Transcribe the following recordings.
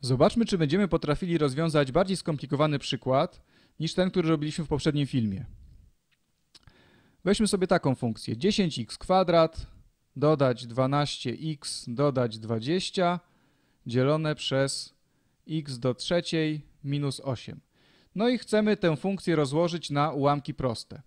Zobaczmy, czy będziemy potrafili rozwiązać bardziej skomplikowany przykład niż ten, który robiliśmy w poprzednim filmie. Weźmy sobie taką funkcję 10x kwadrat dodać 12x dodać 20 dzielone przez x do trzeciej minus 8. No i chcemy tę funkcję rozłożyć na ułamki proste.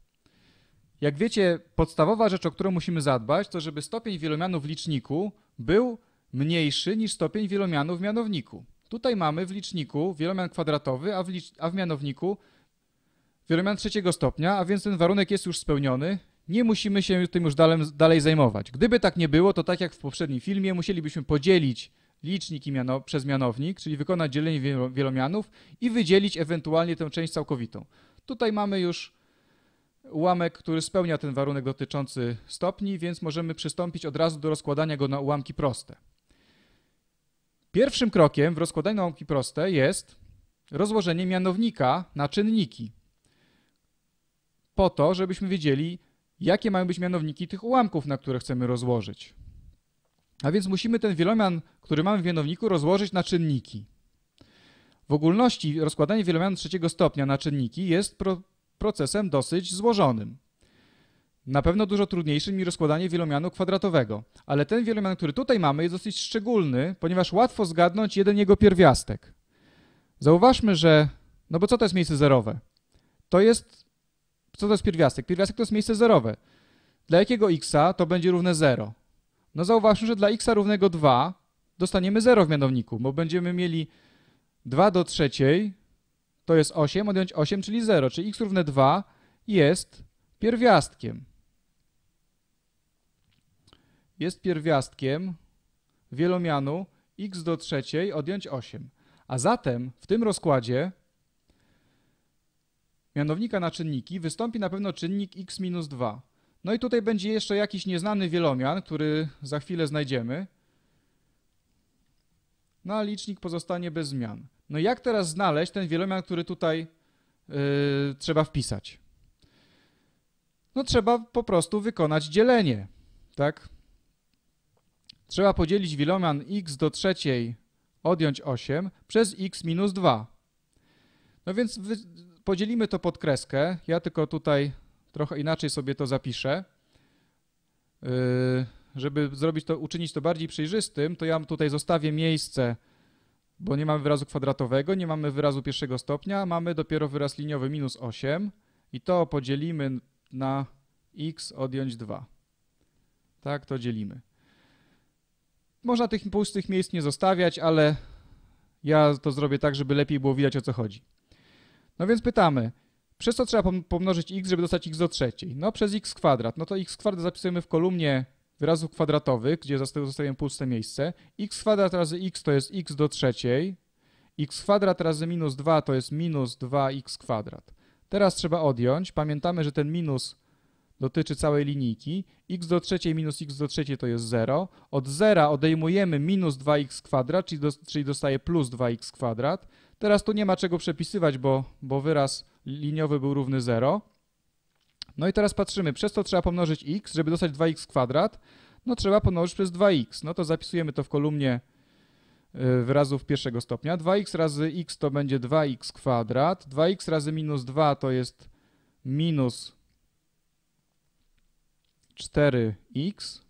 Jak wiecie, podstawowa rzecz, o którą musimy zadbać, to żeby stopień wielomianu w liczniku był mniejszy niż stopień wielomianu w mianowniku. Tutaj mamy w liczniku wielomian kwadratowy, a w, a w mianowniku wielomian trzeciego stopnia, a więc ten warunek jest już spełniony. Nie musimy się tym już dalej, dalej zajmować. Gdyby tak nie było, to tak jak w poprzednim filmie, musielibyśmy podzielić licznik i miano, przez mianownik, czyli wykonać dzielenie wielomianów i wydzielić ewentualnie tę część całkowitą. Tutaj mamy już ułamek, który spełnia ten warunek dotyczący stopni, więc możemy przystąpić od razu do rozkładania go na ułamki proste. Pierwszym krokiem w rozkładaniu nauki proste jest rozłożenie mianownika na czynniki. Po to, żebyśmy wiedzieli, jakie mają być mianowniki tych ułamków, na które chcemy rozłożyć. A więc musimy ten wielomian, który mamy w mianowniku, rozłożyć na czynniki. W ogólności rozkładanie wielomianu trzeciego stopnia na czynniki jest pro procesem dosyć złożonym. Na pewno dużo trudniejszym mi rozkładanie wielomianu kwadratowego, ale ten wielomian, który tutaj mamy, jest dosyć szczególny, ponieważ łatwo zgadnąć jeden jego pierwiastek. Zauważmy, że... No bo co to jest miejsce zerowe? To jest... Co to jest pierwiastek? Pierwiastek to jest miejsce zerowe. Dla jakiego x to będzie równe 0? No zauważmy, że dla x równego 2 dostaniemy 0 w mianowniku, bo będziemy mieli 2 do trzeciej, to jest 8, odjąć 8, czyli 0, czyli x równe 2 jest pierwiastkiem jest pierwiastkiem wielomianu x do trzeciej odjąć 8. A zatem w tym rozkładzie mianownika na czynniki wystąpi na pewno czynnik x minus 2. No i tutaj będzie jeszcze jakiś nieznany wielomian, który za chwilę znajdziemy. No a licznik pozostanie bez zmian. No jak teraz znaleźć ten wielomian, który tutaj yy, trzeba wpisać? No trzeba po prostu wykonać dzielenie, tak? Trzeba podzielić wilomian x do trzeciej, odjąć 8, przez x minus 2. No więc podzielimy to pod kreskę. Ja tylko tutaj trochę inaczej sobie to zapiszę. Yy, żeby zrobić to, uczynić to bardziej przejrzystym, to ja tutaj zostawię miejsce, bo nie mamy wyrazu kwadratowego, nie mamy wyrazu pierwszego stopnia, mamy dopiero wyraz liniowy minus 8 i to podzielimy na x odjąć 2. Tak to dzielimy. Można tych pustych miejsc nie zostawiać, ale ja to zrobię tak, żeby lepiej było widać o co chodzi. No więc pytamy, przez co trzeba pomnożyć x, żeby dostać x do trzeciej? No przez x kwadrat. No to x kwadrat zapisujemy w kolumnie wyrazów kwadratowych, gdzie zostawiam puste miejsce. x kwadrat razy x to jest x do trzeciej. x kwadrat razy minus 2 to jest minus 2x kwadrat. Teraz trzeba odjąć. Pamiętamy, że ten minus dotyczy całej linijki. x do trzeciej minus x do trzeciej to jest 0. Od 0 odejmujemy minus 2x kwadrat, czyli, do, czyli dostaje plus 2x kwadrat. Teraz tu nie ma czego przepisywać, bo, bo wyraz liniowy był równy 0. No i teraz patrzymy, przez to trzeba pomnożyć x, żeby dostać 2x kwadrat, no trzeba pomnożyć przez 2x. No to zapisujemy to w kolumnie y, wyrazów pierwszego stopnia. 2x razy x to będzie 2x kwadrat, 2x razy minus 2 to jest minus 4x.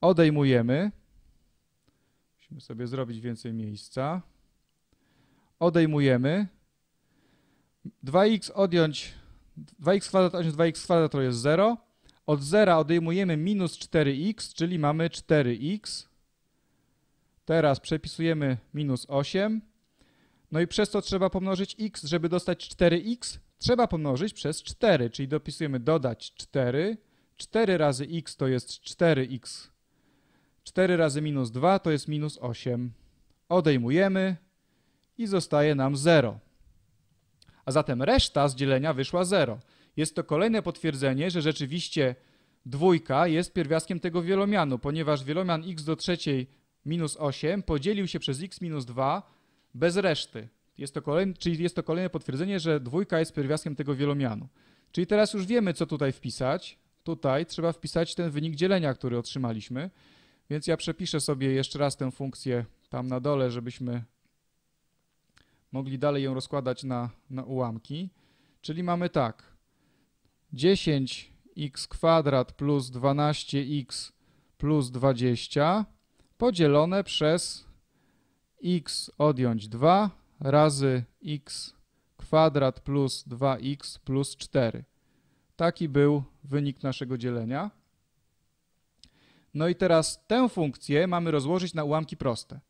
Odejmujemy. Musimy sobie zrobić więcej miejsca. Odejmujemy. 2x odjąć 2x kwadrat odjąć 2x kwadrat to jest 0. Od 0 odejmujemy minus 4x, czyli mamy 4x. Teraz przepisujemy minus 8. No i przez to trzeba pomnożyć x, żeby dostać 4x, trzeba pomnożyć przez 4, czyli dopisujemy dodać 4 4 razy x to jest 4x. 4 razy minus 2 to jest minus 8. Odejmujemy i zostaje nam 0. A zatem reszta z dzielenia wyszła 0. Jest to kolejne potwierdzenie, że rzeczywiście dwójka jest pierwiastkiem tego wielomianu, ponieważ wielomian x do trzeciej minus 8 podzielił się przez x minus 2 bez reszty. Jest to kolejne, czyli jest to kolejne potwierdzenie, że dwójka jest pierwiastkiem tego wielomianu. Czyli teraz już wiemy, co tutaj wpisać tutaj trzeba wpisać ten wynik dzielenia, który otrzymaliśmy. Więc ja przepiszę sobie jeszcze raz tę funkcję tam na dole, żebyśmy mogli dalej ją rozkładać na, na ułamki. Czyli mamy tak, 10x kwadrat plus 12x plus 20 podzielone przez x odjąć 2 razy x kwadrat plus 2x plus 4. Taki był wynik naszego dzielenia. No i teraz tę funkcję mamy rozłożyć na ułamki proste.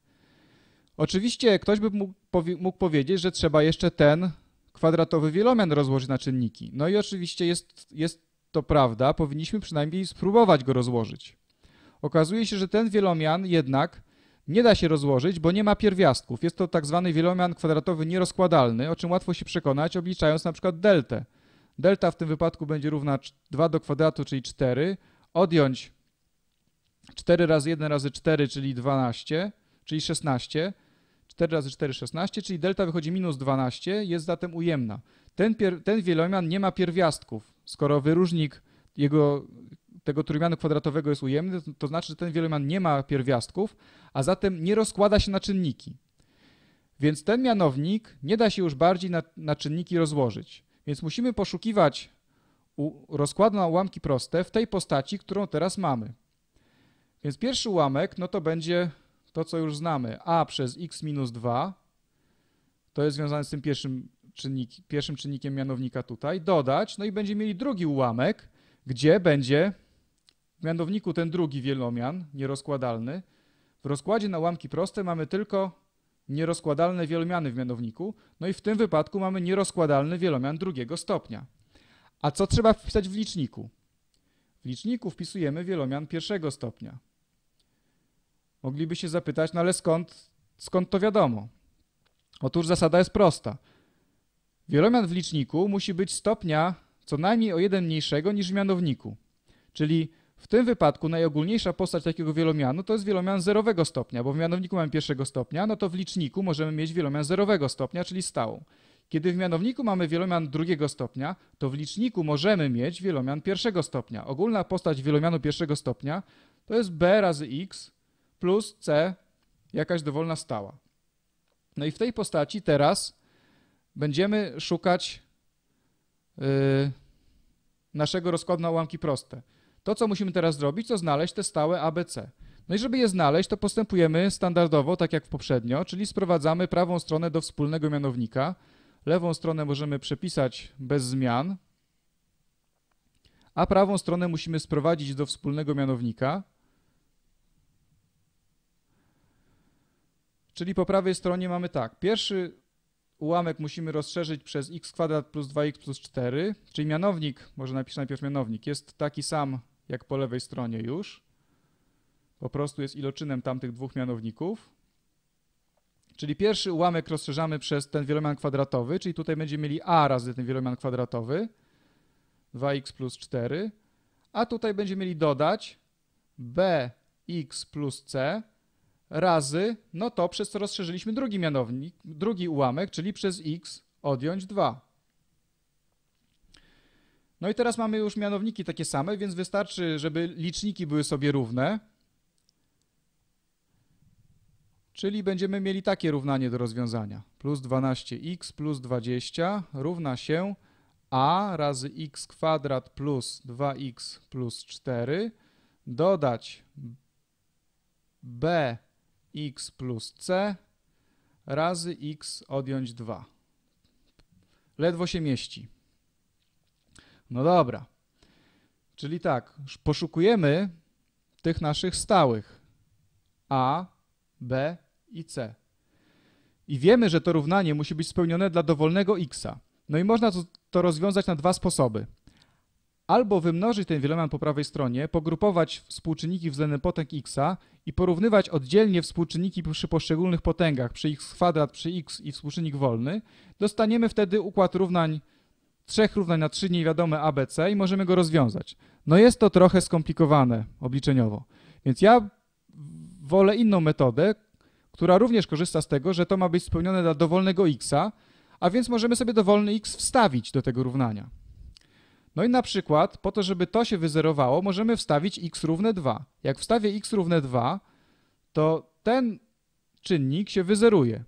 Oczywiście ktoś by mógł, powiedzieć, że trzeba jeszcze ten kwadratowy wielomian rozłożyć na czynniki. No i oczywiście jest, jest to prawda, powinniśmy przynajmniej spróbować go rozłożyć. Okazuje się, że ten wielomian jednak nie da się rozłożyć, bo nie ma pierwiastków. Jest to tak zwany wielomian kwadratowy nierozkładalny, o czym łatwo się przekonać, obliczając na przykład deltę. Delta w tym wypadku będzie równa 2 do kwadratu, czyli 4. Odjąć 4 razy 1 razy 4, czyli 12, czyli 16. 4 razy 4, 16, czyli delta wychodzi minus 12, jest zatem ujemna. Ten, ten wielomian nie ma pierwiastków. Skoro wyróżnik jego, tego trójmianu kwadratowego jest ujemny, to, to znaczy, że ten wielomian nie ma pierwiastków, a zatem nie rozkłada się na czynniki. Więc ten mianownik nie da się już bardziej na, na czynniki rozłożyć. Więc musimy poszukiwać rozkładu na ułamki proste w tej postaci, którą teraz mamy. Więc pierwszy ułamek, no to będzie to, co już znamy. a przez x minus 2, to jest związane z tym pierwszym, czynnik, pierwszym czynnikiem mianownika tutaj, dodać, no i będziemy mieli drugi ułamek, gdzie będzie w mianowniku ten drugi wielomian, nierozkładalny. W rozkładzie na ułamki proste mamy tylko nierozkładalne wielomiany w mianowniku, no i w tym wypadku mamy nierozkładalny wielomian drugiego stopnia. A co trzeba wpisać w liczniku? W liczniku wpisujemy wielomian pierwszego stopnia. Mogliby się zapytać, no ale skąd, skąd to wiadomo? Otóż zasada jest prosta. Wielomian w liczniku musi być stopnia co najmniej o jeden mniejszego niż w mianowniku. Czyli w tym wypadku najogólniejsza postać takiego wielomianu to jest wielomian zerowego stopnia, bo w mianowniku mamy pierwszego stopnia, no to w liczniku możemy mieć wielomian zerowego stopnia, czyli stałą. Kiedy w mianowniku mamy wielomian drugiego stopnia, to w liczniku możemy mieć wielomian pierwszego stopnia. Ogólna postać wielomianu pierwszego stopnia to jest b razy x plus c jakaś dowolna stała. No i w tej postaci teraz będziemy szukać yy, naszego rozkładu na ułamki proste. To, co musimy teraz zrobić, to znaleźć te stałe ABC. No i żeby je znaleźć, to postępujemy standardowo, tak jak poprzednio, czyli sprowadzamy prawą stronę do wspólnego mianownika. Lewą stronę możemy przepisać bez zmian, a prawą stronę musimy sprowadzić do wspólnego mianownika. Czyli po prawej stronie mamy tak, pierwszy ułamek musimy rozszerzyć przez x kwadrat plus 2x plus 4, czyli mianownik, może napiszę najpierw mianownik, jest taki sam jak po lewej stronie już. Po prostu jest iloczynem tamtych dwóch mianowników. Czyli pierwszy ułamek rozszerzamy przez ten wielomian kwadratowy, czyli tutaj będziemy mieli a razy ten wielomian kwadratowy, 2x plus 4, a tutaj będziemy mieli dodać bx plus c, razy, no to przez co rozszerzyliśmy drugi mianownik, drugi ułamek, czyli przez x odjąć 2. No i teraz mamy już mianowniki takie same, więc wystarczy, żeby liczniki były sobie równe. Czyli będziemy mieli takie równanie do rozwiązania. Plus 12x plus 20 równa się a razy x kwadrat plus 2x plus 4 dodać b x plus c razy x odjąć 2. Ledwo się mieści. No dobra. Czyli tak, poszukujemy tych naszych stałych a, b i c. I wiemy, że to równanie musi być spełnione dla dowolnego x. No i można to, to rozwiązać na dwa sposoby albo wymnożyć ten wielomian po prawej stronie, pogrupować współczynniki względem potęg x i porównywać oddzielnie współczynniki przy poszczególnych potęgach, przy x kwadrat, przy x i współczynnik wolny, dostaniemy wtedy układ równań trzech równań na trzy niewiadome ABC i możemy go rozwiązać. No jest to trochę skomplikowane obliczeniowo, więc ja wolę inną metodę, która również korzysta z tego, że to ma być spełnione dla dowolnego x, a więc możemy sobie dowolny x wstawić do tego równania. No i na przykład, po to, żeby to się wyzerowało, możemy wstawić x równe 2. Jak wstawię x równe 2, to ten czynnik się wyzeruje.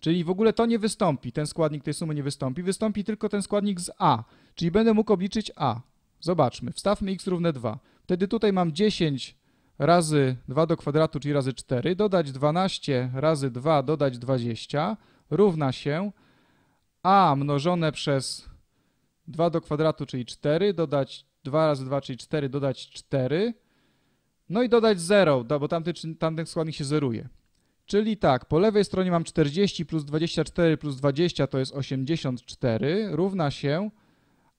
Czyli w ogóle to nie wystąpi, ten składnik tej sumy nie wystąpi, wystąpi tylko ten składnik z a, czyli będę mógł obliczyć a. Zobaczmy, wstawmy x równe 2. Wtedy tutaj mam 10 razy 2 do kwadratu, czyli razy 4, dodać 12 razy 2, dodać 20, równa się a mnożone przez 2 do kwadratu, czyli 4, dodać 2 razy 2, czyli 4, dodać 4, no i dodać 0, bo tamty, tamten składnik się zeruje. Czyli tak, po lewej stronie mam 40 plus 24 plus 20 to jest 84, równa się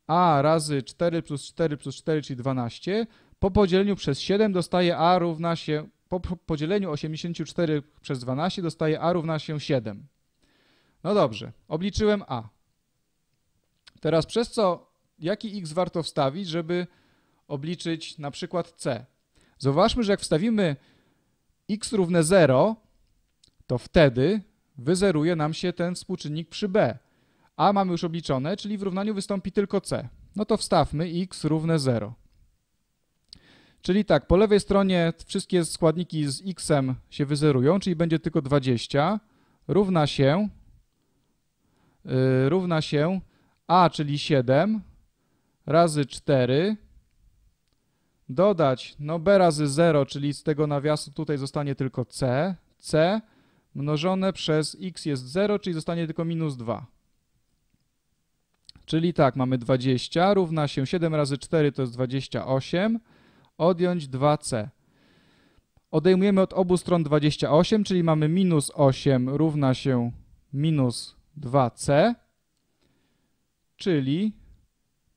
a razy 4 plus 4 plus 4, czyli 12. Po podzieleniu przez 7 dostaje a równa się, po podzieleniu 84 przez 12 dostaje a równa się 7. No dobrze, obliczyłem a. Teraz przez co, jaki x warto wstawić, żeby obliczyć na przykład c? Zauważmy, że jak wstawimy x równe 0, to wtedy wyzeruje nam się ten współczynnik przy b. A mamy już obliczone, czyli w równaniu wystąpi tylko c. No to wstawmy x równe 0. Czyli tak, po lewej stronie wszystkie składniki z xem się wyzerują, czyli będzie tylko 20 równa się yy, równa się a, czyli 7 razy 4 dodać no b razy 0, czyli z tego nawiasu tutaj zostanie tylko c, c mnożone przez x jest 0, czyli zostanie tylko minus 2. Czyli tak, mamy 20 równa się 7 razy 4 to jest 28, odjąć 2c. Odejmujemy od obu stron 28, czyli mamy minus 8 równa się minus 2c czyli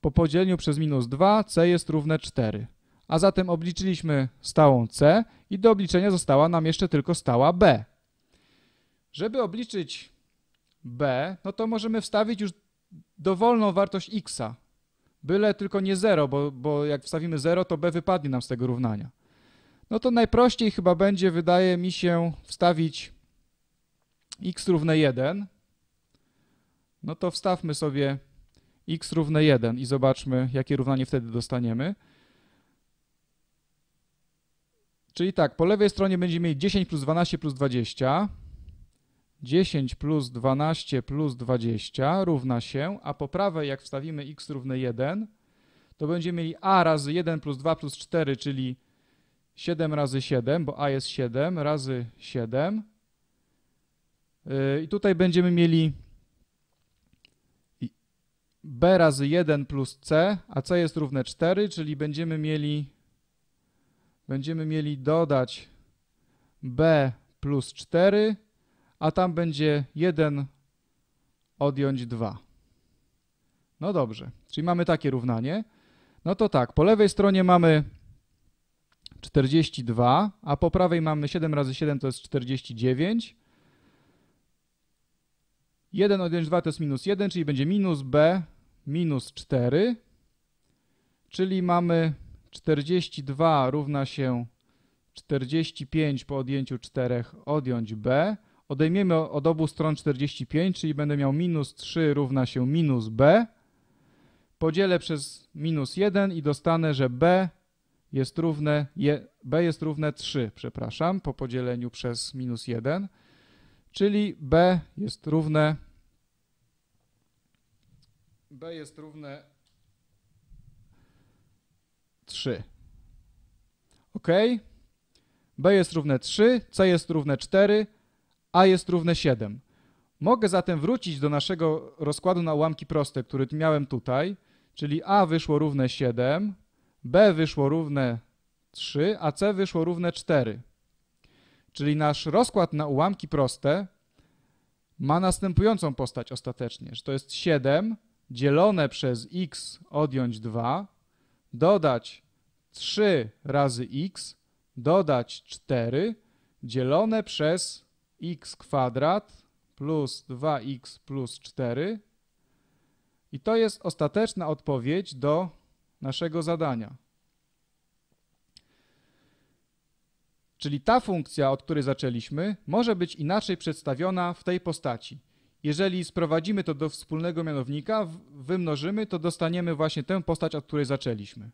po podzieleniu przez minus 2 c jest równe 4. A zatem obliczyliśmy stałą c i do obliczenia została nam jeszcze tylko stała b. Żeby obliczyć b, no to możemy wstawić już dowolną wartość x'a, byle tylko nie 0, bo, bo jak wstawimy 0, to b wypadnie nam z tego równania. No to najprościej chyba będzie, wydaje mi się, wstawić x równe 1. No to wstawmy sobie x równe 1 i zobaczmy, jakie równanie wtedy dostaniemy. Czyli tak, po lewej stronie będziemy mieli 10 plus 12 plus 20. 10 plus 12 plus 20 równa się, a po prawej jak wstawimy x równe 1, to będziemy mieli a razy 1 plus 2 plus 4, czyli 7 razy 7, bo a jest 7, razy 7. Y, I tutaj będziemy mieli b razy 1 plus c, a c jest równe 4, czyli będziemy mieli, będziemy mieli dodać b plus 4, a tam będzie 1 odjąć 2. No dobrze, czyli mamy takie równanie. No to tak, po lewej stronie mamy 42, a po prawej mamy 7 razy 7 to jest 49. 1 odjąć 2 to jest minus 1, czyli będzie minus b minus 4, czyli mamy 42 równa się 45 po odjęciu 4 odjąć b. Odejmiemy od obu stron 45, czyli będę miał minus 3 równa się minus b. Podzielę przez minus 1 i dostanę, że b jest równe, je, b jest równe 3, przepraszam, po podzieleniu przez minus 1, czyli b jest równe b jest równe 3. Ok. b jest równe 3, c jest równe 4, a jest równe 7. Mogę zatem wrócić do naszego rozkładu na ułamki proste, który miałem tutaj, czyli a wyszło równe 7, b wyszło równe 3, a c wyszło równe 4. Czyli nasz rozkład na ułamki proste ma następującą postać ostatecznie, że to jest 7 dzielone przez x odjąć 2, dodać 3 razy x, dodać 4 dzielone przez x kwadrat plus 2x plus 4 i to jest ostateczna odpowiedź do naszego zadania. Czyli ta funkcja, od której zaczęliśmy, może być inaczej przedstawiona w tej postaci. Jeżeli sprowadzimy to do wspólnego mianownika, wymnożymy, to dostaniemy właśnie tę postać, od której zaczęliśmy.